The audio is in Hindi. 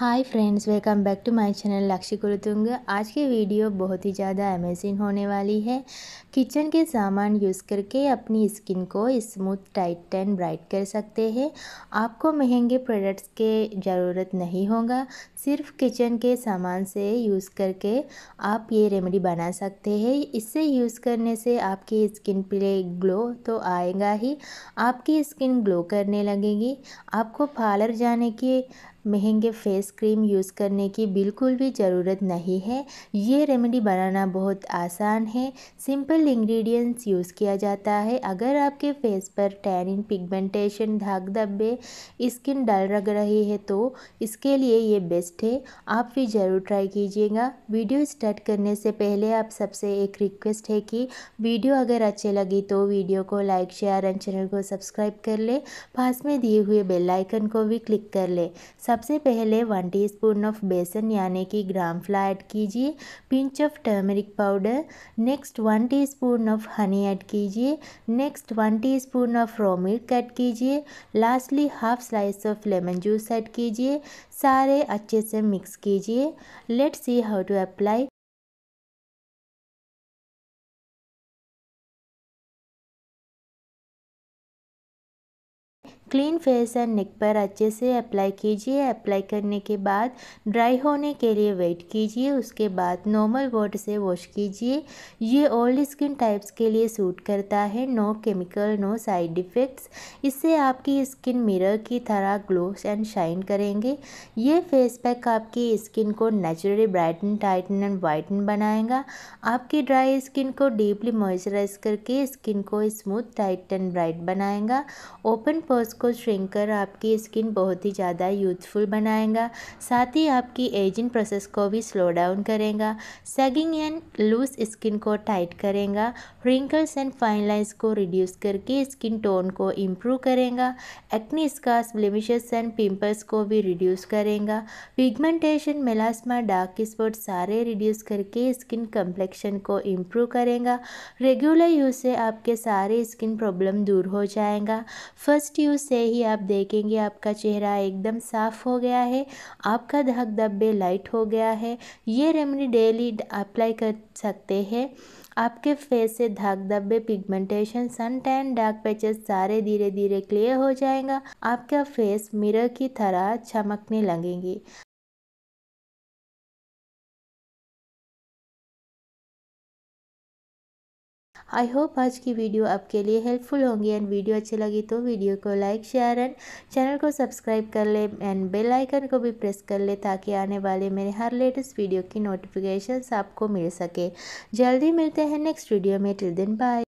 hi friends welcome back to my channel Lakshya Kultung आज की वीडियो बहुत ही ज़्यादा अमेजिंग होने वाली है किचन के सामान यूज़ करके अपनी स्किन को स्मूथ टाइट एंड ब्राइट कर सकते हैं आपको महंगे प्रोडक्ट्स के ज़रूरत नहीं होगा सिर्फ किचन के सामान से यूज़ करके आप ये रेमेडी बना सकते हैं इससे यूज़ करने से आपकी स्किन पे ग्लो तो आएगा ही आपकी स्किन ग्लो करने लगेगी आपको पार्लर जाने की महंगे फेस क्रीम यूज़ करने की बिल्कुल भी ज़रूरत नहीं है ये रेमेडी बनाना बहुत आसान है सिंपल इंग्रेडिएंट्स यूज़ किया जाता है अगर आपके फेस पर टैनिन पिगमेंटेशन धाक धब्बे स्किन डल रग रही है तो इसके लिए ये बेस्ट है आप भी ज़रूर ट्राई कीजिएगा वीडियो स्टार्ट करने से पहले आप सबसे एक रिक्वेस्ट है कि वीडियो अगर अच्छे लगी तो वीडियो को लाइक शेयर एंड चैनल को सब्सक्राइब कर ले पास में दिए हुए बेल को भी क्लिक कर ले सब सबसे पहले वन टीस्पून ऑफ बेसन यानी कि ग्राम फ्ला ऐड कीजिए pinch of turmeric powder next one teaspoon of honey add कीजिए next one teaspoon of raw milk add कीजिए lastly half slice of lemon juice add कीजिए सारे अच्छे से मिक्स कीजिए let's see how to apply clean face and neck पर अच्छे से अप्लाई कीजिए अप्लाई करने के बाद ड्राई होने के लिए वेट कीजिए उसके बाद नॉर्मल वाटर से वॉश कीजिए ये ओल्ड स्किन टाइप्स के लिए सूट करता है no chemical no side effects इससे आपकी स्किन मिरर की तरह ग्लो एंड शाइन करेंगे ये फेस पैक आपकी स्किन को naturally brighten tighten and whiten बनाएगा आपकी ड्राई स्किन को डीपली मॉइस्चराइज करके स्किन को स्मूथ टाइट एंड ब्राइट बनाएगा ओपन पर्स उसको श्रिंक कर आपकी स्किन बहुत ही ज़्यादा यूथफुल बनाएगा साथ ही आपकी एजिंग प्रोसेस को भी स्लो डाउन करेगा सेगिंग एंड लूज स्किन को टाइट करेगा रिंकल्स एंड फाइन लाइन्स को रिड्यूस करके स्किन टोन को इम्प्रूव करेगा acne scars blemishes and pimples को भी रिड्यूस करेगा पिगमेंटेशन मेलास्मा डार्क स्पॉट सारे रिड्यूस करके स्किन कम्प्लेक्शन को इम्प्रूव करेगा रेगुलर यूज़ से आपके सारे स्किन प्रॉब्लम दूर हो जाएगा फर्स्ट यूज़ से ही आप देखेंगे आपका चेहरा एकदम साफ़ हो गया है आपका धक धब्बे लाइट हो गया है ये रेमेडी डेली अप्लाई कर सकते हैं आपके फेस से धाक धब्बे pigmentation sun tan dark patches सारे धीरे धीरे क्लियर हो जाएगा आपका फेस मिरर की तरह चमकने लगेंगे आई होप आज की वीडियो आपके लिए हेल्पफुल होंगी एंड वीडियो अच्छी लगी तो वीडियो को लाइक शेयर एंड चैनल को सब्सक्राइब कर ले एंड बेल आइकन को भी प्रेस कर ले ताकि आने वाले मेरे हर लेटेस्ट वीडियो की नोटिफिकेशन आपको मिल सके जल्दी मिलते हैं नेक्स्ट वीडियो में टिल दिन बाय